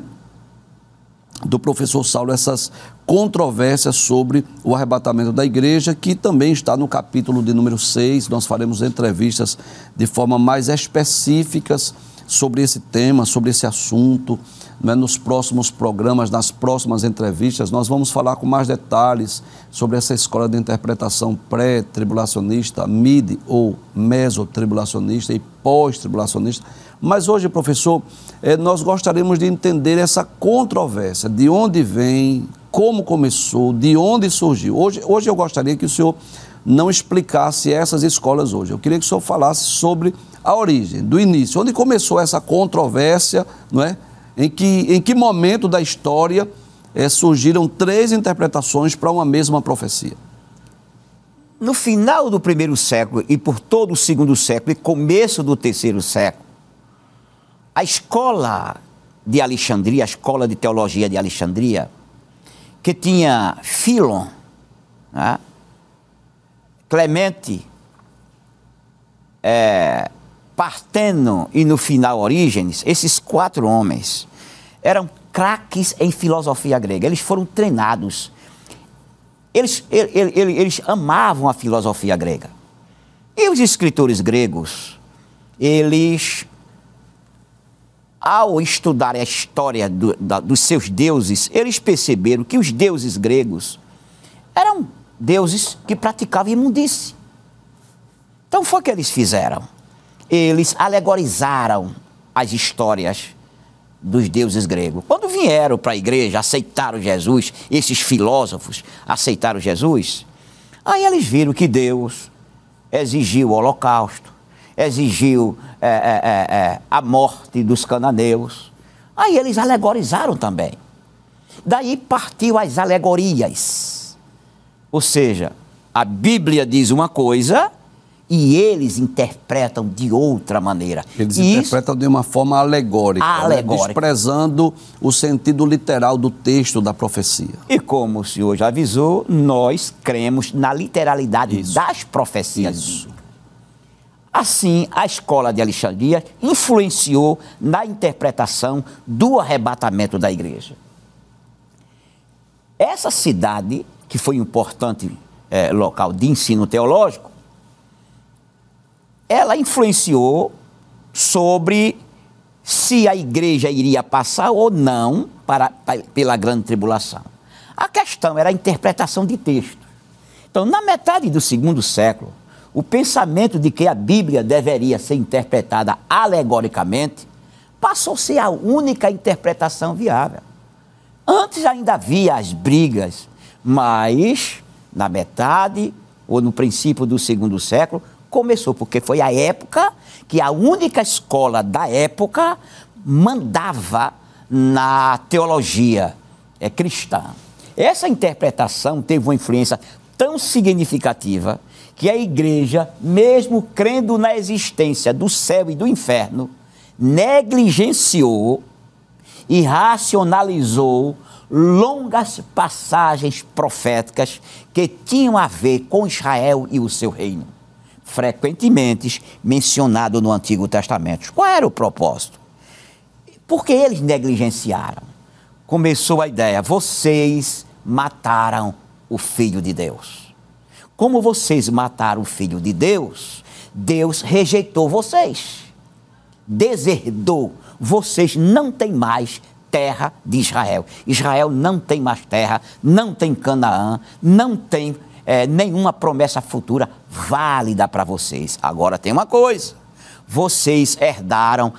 do professor Saulo essas controvérsias sobre o arrebatamento da igreja, que também está no capítulo de número 6. Nós faremos entrevistas de forma mais específicas sobre esse tema, sobre esse assunto. Né? Nos próximos programas, nas próximas entrevistas, nós vamos falar com mais detalhes sobre essa escola de interpretação pré-tribulacionista, mid ou mesotribulacionista e pós-tribulacionista mas hoje, professor, eh, nós gostaríamos de entender essa controvérsia, de onde vem, como começou, de onde surgiu. Hoje, hoje eu gostaria que o senhor não explicasse essas escolas hoje. Eu queria que o senhor falasse sobre a origem, do início, onde começou essa controvérsia, não é? Em que, em que momento da história é, surgiram três interpretações para uma mesma profecia? No final do primeiro século e por todo o segundo século e começo do terceiro século, a escola de Alexandria, a escola de teologia de Alexandria, que tinha Filon, né? Clemente, é, Parteno e no final Orígenes, esses quatro homens eram craques em filosofia grega. Eles foram treinados. Eles, eles, eles amavam a filosofia grega. E os escritores gregos, eles ao estudar a história do, da, dos seus deuses, eles perceberam que os deuses gregos eram deuses que praticavam imundice. Então foi o que eles fizeram. Eles alegorizaram as histórias dos deuses gregos. Quando vieram para a igreja, aceitaram Jesus, esses filósofos aceitaram Jesus, aí eles viram que Deus exigiu o holocausto, exigiu é, é, é, é, a morte dos cananeus. Aí eles alegorizaram também. Daí partiu as alegorias. Ou seja, a Bíblia diz uma coisa e eles interpretam de outra maneira. Eles e interpretam isso... de uma forma alegórica, né? alegórica. Né? desprezando o sentido literal do texto da profecia. E como o senhor já avisou, nós cremos na literalidade isso. das profecias. Isso. Assim, a escola de Alexandria influenciou na interpretação do arrebatamento da igreja. Essa cidade, que foi um importante é, local de ensino teológico, ela influenciou sobre se a igreja iria passar ou não para, pela grande tribulação. A questão era a interpretação de textos. Então, na metade do segundo século, o pensamento de que a Bíblia deveria ser interpretada alegoricamente passou a ser a única interpretação viável. Antes ainda havia as brigas, mas na metade ou no princípio do segundo século começou, porque foi a época que a única escola da época mandava na teologia é cristã. Essa interpretação teve uma influência tão significativa que a igreja, mesmo crendo na existência do céu e do inferno, negligenciou e racionalizou longas passagens proféticas que tinham a ver com Israel e o seu reino, frequentemente mencionado no Antigo Testamento. Qual era o propósito? Porque eles negligenciaram. Começou a ideia: vocês mataram o filho de Deus como vocês mataram o filho de Deus, Deus rejeitou vocês, deserdou. Vocês não têm mais terra de Israel. Israel não tem mais terra, não tem Canaã, não tem é, nenhuma promessa futura válida para vocês. Agora tem uma coisa: vocês herdaram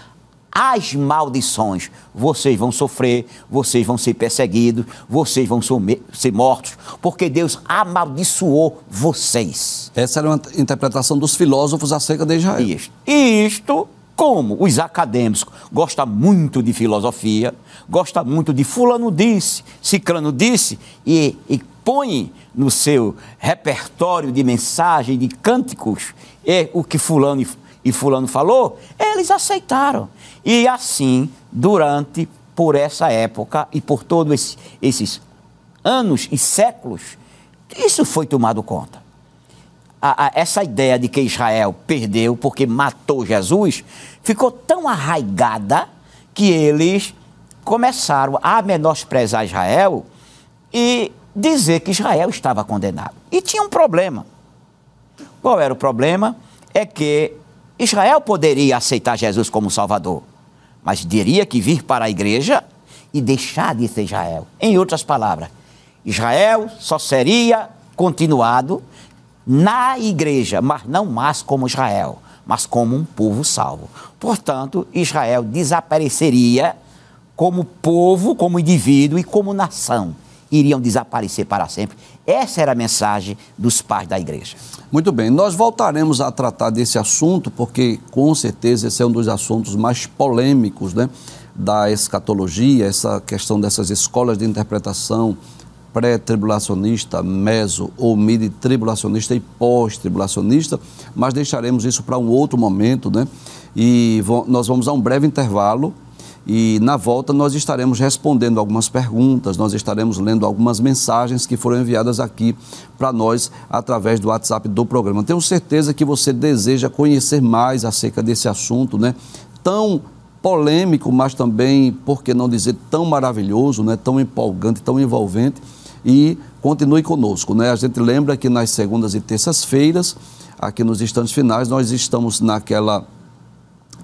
as maldições. Vocês vão sofrer, vocês vão ser perseguidos, vocês vão ser mortos, porque Deus amaldiçoou vocês. Essa era uma interpretação dos filósofos acerca de Israel. Isto, isto como os acadêmicos gostam muito de filosofia, gostam muito de fulano disse, ciclano disse, e, e põe no seu repertório de mensagem, de cânticos, é o que fulano e Fulano falou, eles aceitaram. E assim, durante, por essa época e por todos esse, esses anos e séculos, isso foi tomado conta. A, a, essa ideia de que Israel perdeu porque matou Jesus ficou tão arraigada que eles começaram a menosprezar Israel e dizer que Israel estava condenado. E tinha um problema. Qual era o problema? É que Israel poderia aceitar Jesus como Salvador, mas teria que vir para a igreja e deixar de ser Israel. Em outras palavras, Israel só seria continuado na igreja, mas não mais como Israel, mas como um povo salvo. Portanto, Israel desapareceria como povo, como indivíduo e como nação. Iriam desaparecer para sempre. Essa era a mensagem dos pais da igreja. Muito bem, nós voltaremos a tratar desse assunto, porque com certeza esse é um dos assuntos mais polêmicos né, da escatologia, essa questão dessas escolas de interpretação pré-tribulacionista, meso ou mid tribulacionista e pós-tribulacionista, mas deixaremos isso para um outro momento, né? E nós vamos a um breve intervalo e na volta nós estaremos respondendo algumas perguntas, nós estaremos lendo algumas mensagens que foram enviadas aqui para nós através do WhatsApp do programa. Tenho certeza que você deseja conhecer mais acerca desse assunto, né? Tão polêmico, mas também, por que não dizer, tão maravilhoso, né? tão empolgante, tão envolvente. E continue conosco. Né? A gente lembra que nas segundas e terças-feiras, aqui nos instantes finais, nós estamos naquela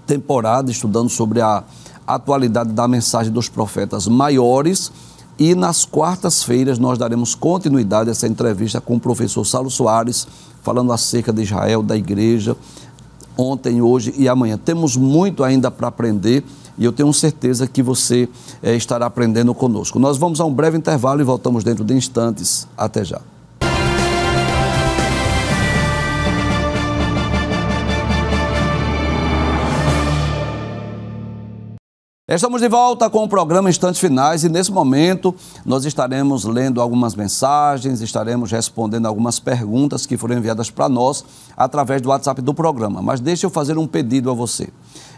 temporada estudando sobre a, atualidade da mensagem dos profetas maiores. E nas quartas-feiras nós daremos continuidade a essa entrevista com o professor Saulo Soares, falando acerca de Israel, da igreja, ontem, hoje e amanhã. Temos muito ainda para aprender e eu tenho certeza que você é, estará aprendendo conosco. Nós vamos a um breve intervalo e voltamos dentro de instantes. Até já. É, estamos de volta com o programa Instantes Finais e nesse momento nós estaremos lendo algumas mensagens, estaremos respondendo algumas perguntas que foram enviadas para nós através do WhatsApp do programa. Mas deixe eu fazer um pedido a você.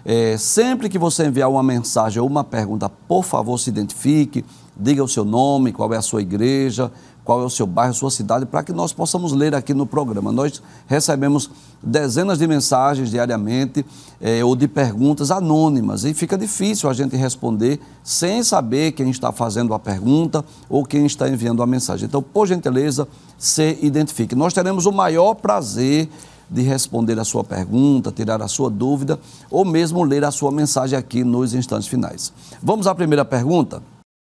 É, sempre que você enviar uma mensagem ou uma pergunta, por favor se identifique, diga o seu nome, qual é a sua igreja, qual é o seu bairro, sua cidade, para que nós possamos ler aqui no programa. Nós recebemos dezenas de mensagens diariamente eh, ou de perguntas anônimas e fica difícil a gente responder sem saber quem está fazendo a pergunta ou quem está enviando a mensagem. Então, por gentileza, se identifique. Nós teremos o maior prazer de responder a sua pergunta, tirar a sua dúvida ou mesmo ler a sua mensagem aqui nos instantes finais. Vamos à primeira pergunta?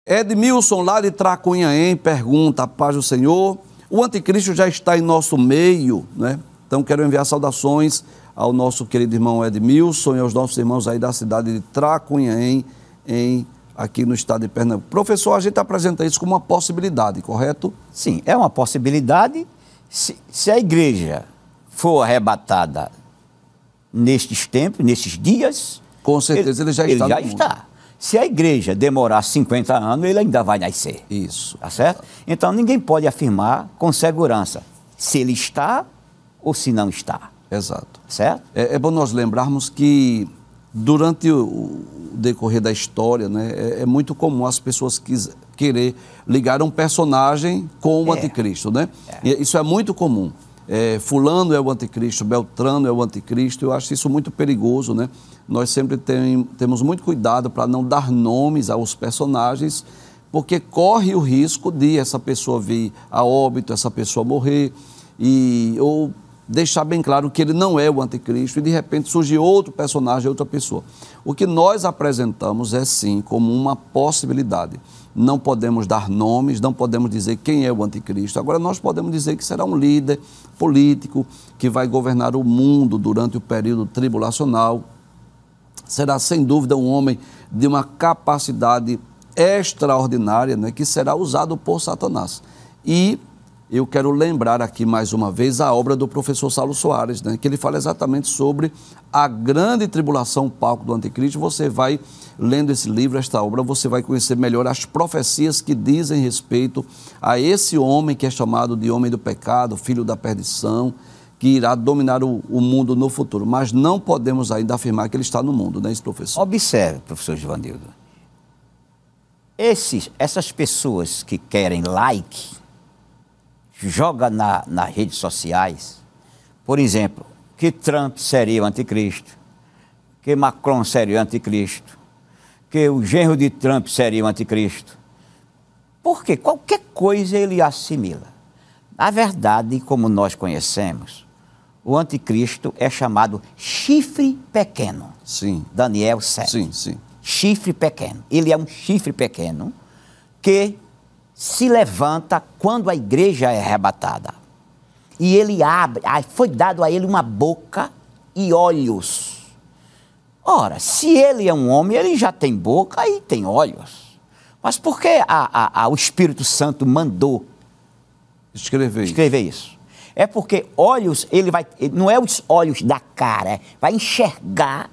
Edmilson, lá de Tracunhaém, pergunta, paz do Senhor, o anticristo já está em nosso meio, né? Então quero enviar saudações ao nosso querido irmão Edmilson e aos nossos irmãos aí da cidade de Tracunhaém, em, aqui no estado de Pernambuco. Professor, a gente apresenta isso como uma possibilidade, correto? Sim, é uma possibilidade. Se, se a igreja for arrebatada nestes tempos, nestes dias... Com certeza ele, ele já está. Ele já está. Se a igreja demorar 50 anos, ele ainda vai nascer. Isso. Tá certo? Então ninguém pode afirmar com segurança se ele está ou se não está. Exato. Tá certo? É, é bom nós lembrarmos que durante o, decorrer da história, né, é, é muito comum as pessoas quis, querer ligar um personagem com o é. anticristo, né? É. Isso é muito comum é, fulano é o anticristo, Beltrano é o anticristo, eu acho isso muito perigoso, né? Nós sempre tem, temos muito cuidado para não dar nomes aos personagens, porque corre o risco de essa pessoa vir a óbito, essa pessoa morrer, e, ou deixar bem claro que ele não é o anticristo e de repente surge outro personagem, outra pessoa. O que nós apresentamos é sim como uma possibilidade. Não podemos dar nomes, não podemos dizer quem é o anticristo. Agora nós podemos dizer que será um líder político que vai governar o mundo durante o período tribulacional. Será sem dúvida um homem de uma capacidade extraordinária, né, que será usado por Satanás. E eu quero lembrar aqui mais uma vez a obra do professor Saulo Soares, né, que ele fala exatamente sobre a grande tribulação, palco do anticristo. Você vai lendo esse livro, esta obra, você vai conhecer melhor as profecias que dizem respeito a esse homem que é chamado de homem do pecado, filho da perdição, que irá dominar o, o mundo no futuro. Mas não podemos ainda afirmar que ele está no mundo, não é isso, professor? Observe, professor Givanildo. Esses, essas pessoas que querem like joga na, nas redes sociais, por exemplo, que Trump seria o anticristo, que Macron seria o anticristo, que o genro de Trump seria o anticristo. Porque qualquer coisa ele assimila. Na verdade, como nós conhecemos, o anticristo é chamado chifre pequeno. Sim. Daniel 7. Sim, sim. Chifre pequeno. Ele é um chifre pequeno que se levanta quando a igreja é arrebatada. E ele abre, foi dado a ele uma boca e olhos. Ora, se ele é um homem, ele já tem boca e tem olhos. Mas por que a, a, a, o Espírito Santo mandou escrever, escrever isso? isso? É porque olhos, ele vai, não é os olhos da cara, é, vai enxergar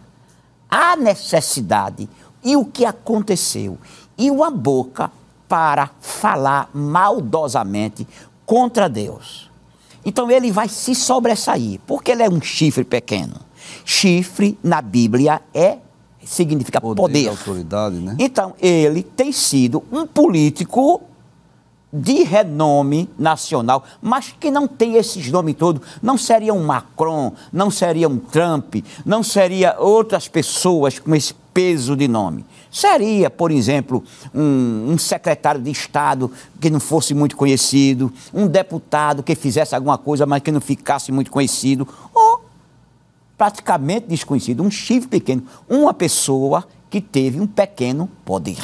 a necessidade e o que aconteceu. E uma boca para falar maldosamente contra Deus. Então ele vai se sobressair, porque ele é um chifre pequeno. Chifre na Bíblia é significa poder, poder. autoridade, né? Então ele tem sido um político de renome nacional, mas que não tem esses nomes todos. Não seria um Macron, não seria um Trump, não seria outras pessoas com esse peso de nome. Seria, por exemplo, um, um, secretário de Estado que não fosse muito conhecido, um deputado que fizesse alguma coisa, mas que não ficasse muito conhecido, ou praticamente desconhecido, um chifre pequeno, uma pessoa que teve um pequeno poder.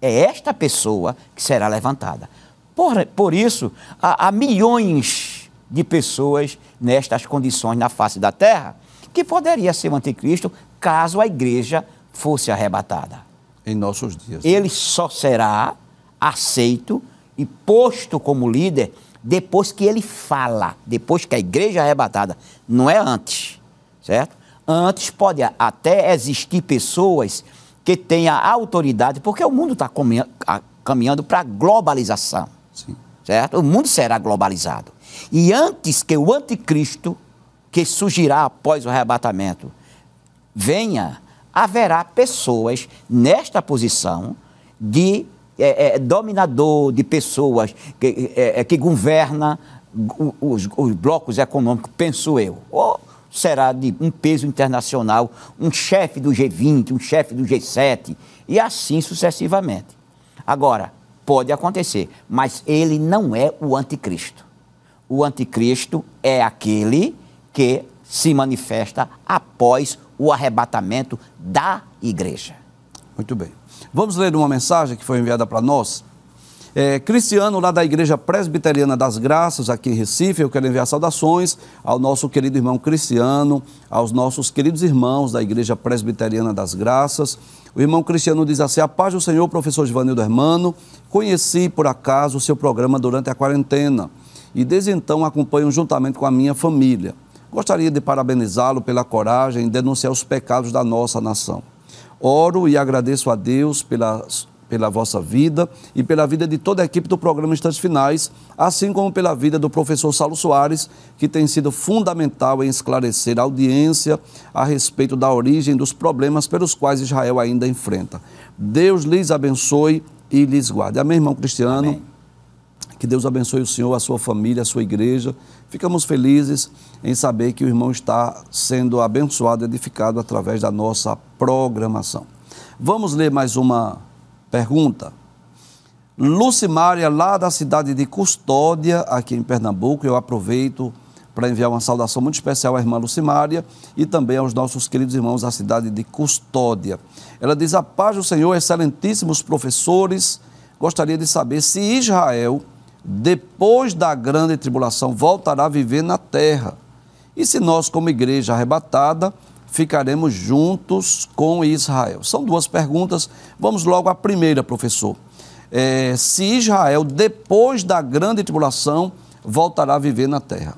É esta pessoa que será levantada. Por, por isso, há, há milhões de pessoas nestas condições na face da terra que poderia ser o anticristo caso a igreja fosse arrebatada. Em nossos dias. Né? Ele só será aceito e posto como líder depois que ele fala, depois que a igreja é arrebatada, não é antes, certo? Antes pode até existir pessoas que tenham autoridade, porque o mundo está caminhando para a globalização, Sim. certo? O mundo será globalizado. E antes que o anticristo, que surgirá após o arrebatamento, venha, haverá pessoas nesta posição de é, é, dominador, de pessoas que, é, é que governa os, os, blocos econômicos, penso eu. Ou será de um peso internacional, um chefe do G20, um chefe do G7, e assim sucessivamente. Agora, pode acontecer, mas ele não é o anticristo. O anticristo é aquele que se manifesta após o arrebatamento da igreja. Muito bem. Vamos ler uma mensagem que foi enviada para nós. É, Cristiano, lá da Igreja Presbiteriana das Graças, aqui em Recife, eu quero enviar saudações ao nosso querido irmão Cristiano, aos nossos queridos irmãos da Igreja Presbiteriana das Graças. O irmão Cristiano diz assim: A paz do Senhor, professor Givanildo Hermano, conheci por acaso o seu programa durante a quarentena e desde então acompanho juntamente com a minha família. Gostaria de parabenizá-lo pela coragem em denunciar os pecados da nossa nação. Oro e agradeço a Deus pela, pela vossa vida e pela vida de toda a equipe do programa Instantes Finais, assim como pela vida do professor Saulo Soares, que tem sido fundamental em esclarecer a audiência a respeito da origem dos problemas pelos quais Israel ainda enfrenta. Deus lhes abençoe e lhes guarde. Amém, irmão Cristiano? Amém. Que Deus abençoe o senhor, a sua família, a sua igreja Ficamos felizes em saber que o irmão está sendo abençoado, edificado através da nossa programação. Vamos ler mais uma pergunta. Lucimária, lá da cidade de Custódia, aqui em Pernambuco, eu aproveito para enviar uma saudação muito especial à irmã Lucimária e também aos nossos queridos irmãos da cidade de Custódia. Ela diz: A paz do Senhor, excelentíssimos professores, gostaria de saber se Israel depois da grande tribulação, voltará a viver na terra. E se nós, como igreja arrebatada, ficaremos juntos com Israel? São duas perguntas. Vamos logo à primeira, professor. É, se Israel, depois da grande tribulação, voltará a viver na terra?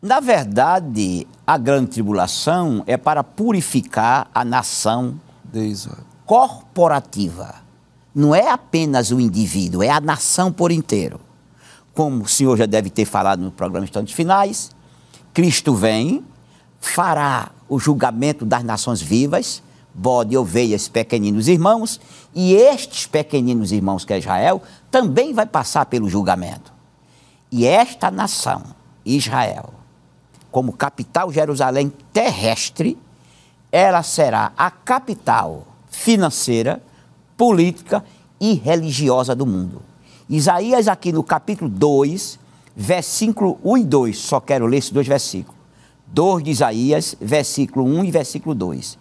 Na verdade, a grande tribulação é para purificar a nação corporativa não é apenas o indivíduo, é a nação por inteiro. Como o senhor já deve ter falado no programa Estantes Finais, Cristo vem, fará o julgamento das nações vivas, bode, ovelhas, pequeninos irmãos, e estes pequeninos irmãos que é Israel também vai passar pelo julgamento. E esta nação, Israel, como capital Jerusalém terrestre, ela será a capital financeira, política e religiosa do mundo. Isaías, aqui no capítulo 2, versículo 1 e 2, só quero ler esses dois versículos. 2 de Isaías, versículo 1 e versículo 2.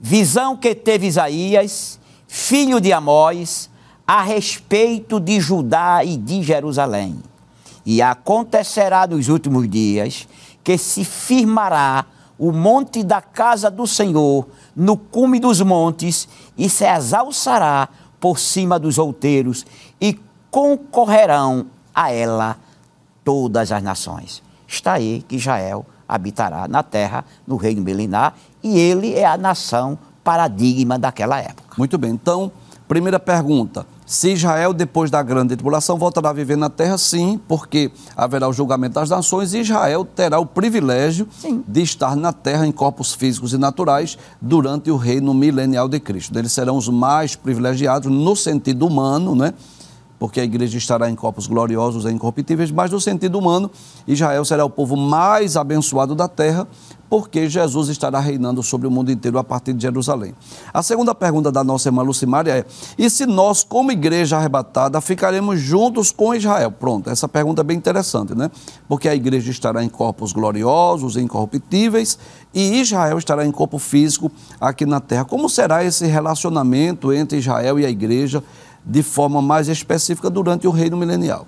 Visão que teve Isaías, filho de Amós, a respeito de Judá e de Jerusalém. E acontecerá nos últimos dias que se firmará o monte da casa do Senhor, no cume dos montes, e se exalçará por cima dos outeiros, e concorrerão a ela todas as nações. Está aí que Israel habitará na terra, no reino milenar, e ele é a nação paradigma daquela época. Muito bem, então, primeira pergunta se Israel, depois da grande tribulação, voltará a viver na terra, sim, porque haverá o julgamento das nações e Israel terá o privilégio sim. de estar na terra em corpos físicos e naturais durante o reino milenial de Cristo. Eles serão os mais privilegiados no sentido humano, né? porque a igreja estará em corpos gloriosos e incorruptíveis, mas no sentido humano, Israel será o povo mais abençoado da terra, porque Jesus estará reinando sobre o mundo inteiro a partir de Jerusalém. A segunda pergunta da nossa irmã Lucimária é: e se nós, como igreja arrebatada, ficaremos juntos com Israel? Pronto, essa pergunta é bem interessante, né? Porque a igreja estará em corpos gloriosos e incorruptíveis e Israel estará em corpo físico aqui na terra. Como será esse relacionamento entre Israel e a igreja? de forma mais específica durante o reino milenial.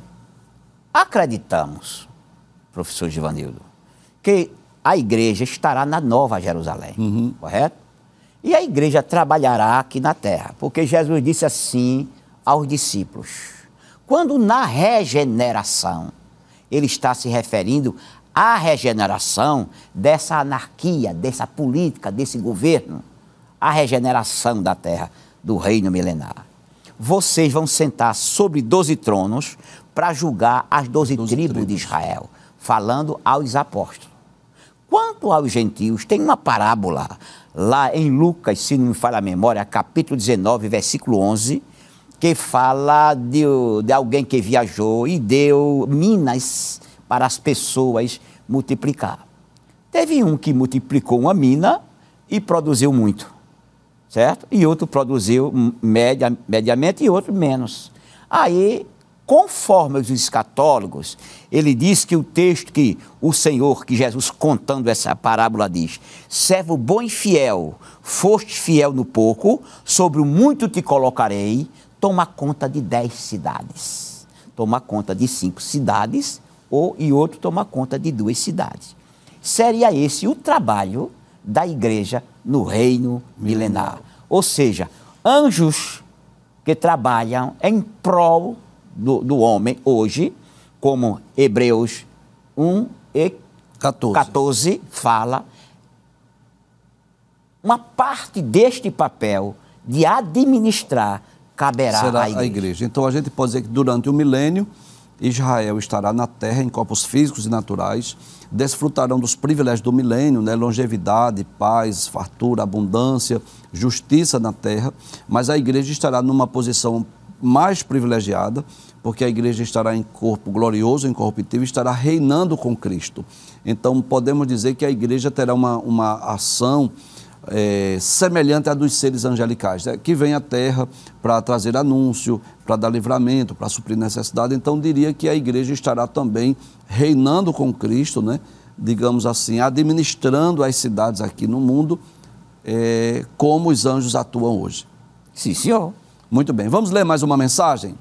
Acreditamos, professor Givanildo, que a igreja estará na Nova Jerusalém, uhum. correto? E a igreja trabalhará aqui na terra, porque Jesus disse assim aos discípulos. Quando na regeneração, ele está se referindo à regeneração dessa anarquia, dessa política, desse governo, a regeneração da terra, do reino milenar vocês vão sentar sobre doze tronos para julgar as doze tribos, tribos de Israel, falando aos apóstolos. Quanto aos gentios, tem uma parábola lá em Lucas, se não me falha a memória, capítulo 19, versículo 11, que fala de, de alguém que viajou e deu minas para as pessoas multiplicar. Teve um que multiplicou uma mina e produziu muito certo? E outro produziu média, mediamente e outro menos. Aí, conforme os escatólogos, ele diz que o texto que o Senhor, que Jesus contando essa parábola diz, servo bom e fiel, foste fiel no pouco, sobre o muito te colocarei, toma conta de dez cidades. Toma conta de cinco cidades, ou e outro toma conta de duas cidades. Seria esse o trabalho da igreja no reino milenar. Ou seja, anjos que trabalham em prol do, do homem hoje, como Hebreus 1 e 14, 14 fala, uma parte deste papel de administrar caberá Será à igreja. igreja. Então a gente pode dizer que durante o milênio Israel estará na terra em corpos físicos e naturais, desfrutarão dos privilégios do milênio, né? longevidade, paz, fartura, abundância, justiça na terra, mas a igreja estará numa posição mais privilegiada, porque a igreja estará em corpo glorioso, incorruptível, estará reinando com Cristo. Então, podemos dizer que a igreja terá uma, uma ação é, semelhante à dos seres angelicais, né? que vem à terra para trazer anúncio, para dar livramento, para suprir necessidade. Então, diria que a igreja estará também reinando com Cristo, né? digamos assim, administrando as cidades aqui no mundo, é, como os anjos atuam hoje. Sim, senhor. Muito bem, vamos ler mais uma mensagem?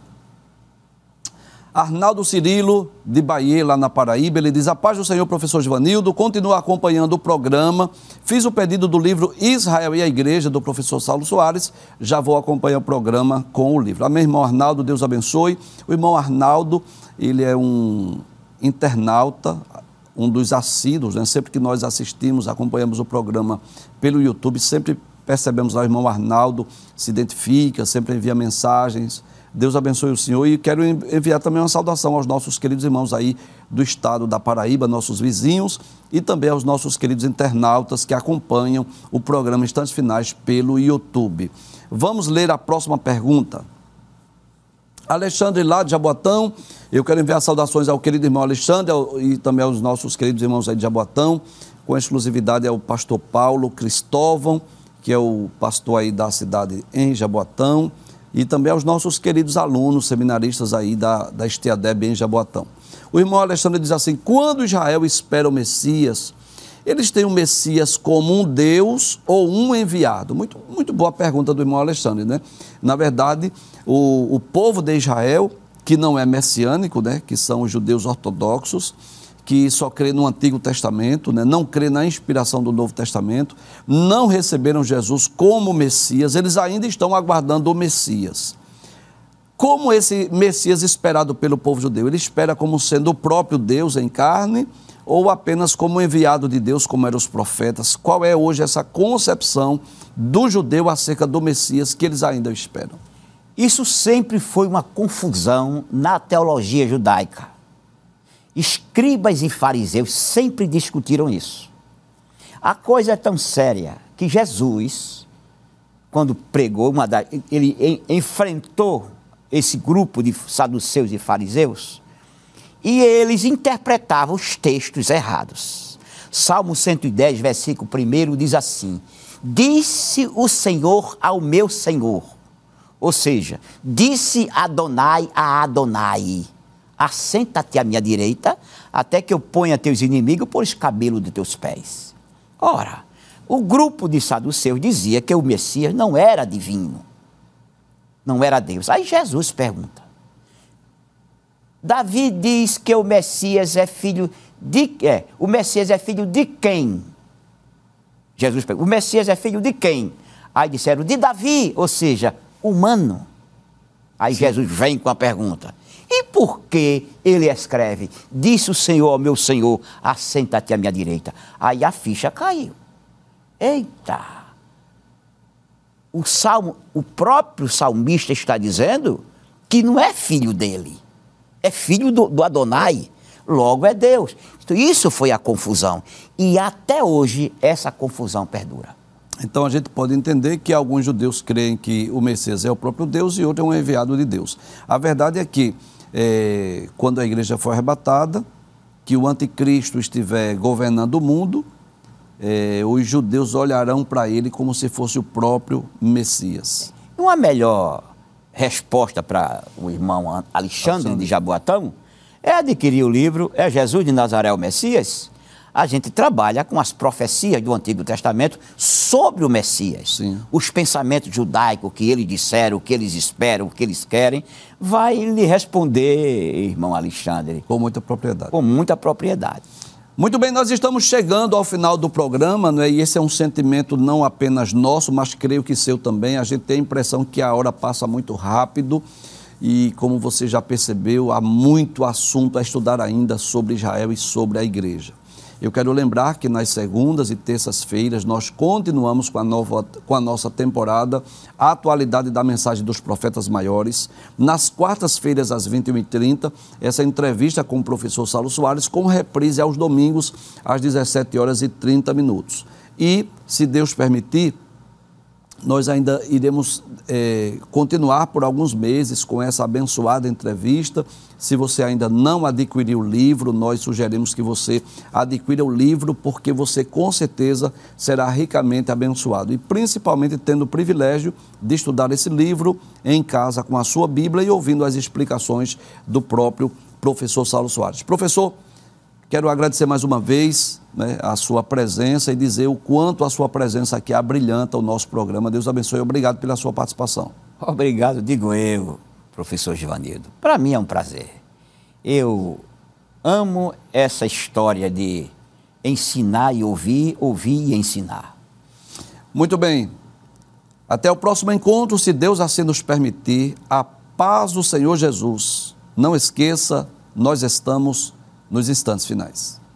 Arnaldo Cirilo, de Bahia, lá na Paraíba, ele diz: A paz do Senhor, professor Givanildo, continua acompanhando o programa. Fiz o pedido do livro Israel e a Igreja, do professor Saulo Soares. Já vou acompanhar o programa com o livro. Amém, irmão Arnaldo, Deus abençoe. O irmão Arnaldo, ele é um internauta, um dos assíduos, né? sempre que nós assistimos, acompanhamos o programa pelo YouTube, sempre percebemos lá o irmão Arnaldo se identifica, sempre envia mensagens Deus abençoe o senhor e quero enviar também uma saudação aos nossos queridos irmãos aí do estado da Paraíba, nossos vizinhos e também aos nossos queridos internautas que acompanham o programa Instantes Finais pelo YouTube. Vamos ler a próxima pergunta. Alexandre lá de Jaboatão, eu quero enviar saudações ao querido irmão Alexandre e também aos nossos queridos irmãos aí de Jaboatão, com exclusividade ao é pastor Paulo Cristóvão, que é o pastor aí da cidade em Jaboatão e também aos nossos queridos alunos, seminaristas aí da, da Esteadeb em Jaboatão. O irmão Alexandre diz assim: quando Israel espera o Messias, eles têm o Messias como um Deus ou um enviado? Muito, muito boa pergunta do irmão Alexandre, né? Na verdade, o, o povo de Israel, que não é messiânico, né? Que são os judeus ortodoxos, que só crê no Antigo Testamento, né? não crê na inspiração do Novo Testamento, não receberam Jesus como Messias, eles ainda estão aguardando o Messias. Como esse Messias esperado pelo povo judeu? Ele espera como sendo o próprio Deus em carne ou apenas como enviado de Deus, como eram os profetas? Qual é hoje essa concepção do judeu acerca do Messias que eles ainda esperam? Isso sempre foi uma confusão na teologia judaica Escribas e fariseus sempre discutiram isso. A coisa é tão séria que Jesus, quando pregou, da, ele em, enfrentou esse grupo de saduceus e fariseus e eles interpretavam os textos errados. Salmo 110, versículo 1 diz assim: Disse o Senhor ao meu Senhor, ou seja, disse Adonai a Adonai assenta-te à minha direita, até que eu ponha teus inimigos por escabelo de teus pés. Ora, o grupo de saduceus dizia que o Messias não era divino, não era Deus. Aí Jesus pergunta: Davi diz que o Messias é filho de é, o Messias é filho de quem? Jesus pergunta: O Messias é filho de quem? Aí disseram: De Davi, ou seja, humano. Aí Sim. Jesus vem com a pergunta: e por que ele escreve? Disse o Senhor ao meu Senhor: assenta-te à minha direita. Aí a ficha caiu. Eita! O, salmo, o próprio salmista está dizendo que não é filho dele, é filho do, do Adonai, logo é Deus. Então, isso foi a confusão. E até hoje essa confusão perdura. Então a gente pode entender que alguns judeus creem que o Messias é o próprio Deus e outro é um enviado de Deus. A verdade é que é, quando a igreja for arrebatada, que o anticristo estiver governando o mundo, é, os judeus olharão para ele como se fosse o próprio Messias. Uma melhor resposta para o irmão Alexandre, Alexandre de Jaboatão é adquirir o livro É Jesus de Nazaré o Messias, a gente trabalha com as profecias do Antigo Testamento sobre o Messias. Sim. Os pensamentos judaicos que eles disseram, o que eles esperam, o que eles querem, vai lhe responder, irmão Alexandre. Com muita propriedade. Com muita propriedade. Muito bem, nós estamos chegando ao final do programa, né? e esse é um sentimento não apenas nosso, mas creio que seu também. A gente tem a impressão que a hora passa muito rápido e, como você já percebeu, há muito assunto a estudar ainda sobre Israel e sobre a igreja. Eu quero lembrar que nas segundas e terças-feiras nós continuamos com a, nova, com a nossa temporada a Atualidade da Mensagem dos Profetas Maiores. Nas quartas-feiras, às 21h30, essa entrevista com o professor Saulo Soares, com reprise aos domingos, às 17 horas e 30 minutos. E, se Deus permitir, nós ainda iremos é, continuar por alguns meses com essa abençoada entrevista. Se você ainda não adquiriu o livro, nós sugerimos que você adquira o livro, porque você com certeza será ricamente abençoado. E principalmente tendo o privilégio de estudar esse livro em casa com a sua Bíblia e ouvindo as explicações do próprio professor Saulo Soares. Professor, Quero agradecer mais uma vez né, a sua presença e dizer o quanto a sua presença aqui abrilhanta o nosso programa. Deus abençoe. Obrigado pela sua participação. Obrigado, digo eu, professor Givanildo. Para mim é um prazer. Eu amo essa história de ensinar e ouvir, ouvir e ensinar. Muito bem. Até o próximo encontro, se Deus assim nos permitir. A paz do Senhor Jesus. Não esqueça, nós estamos nos instantes finais.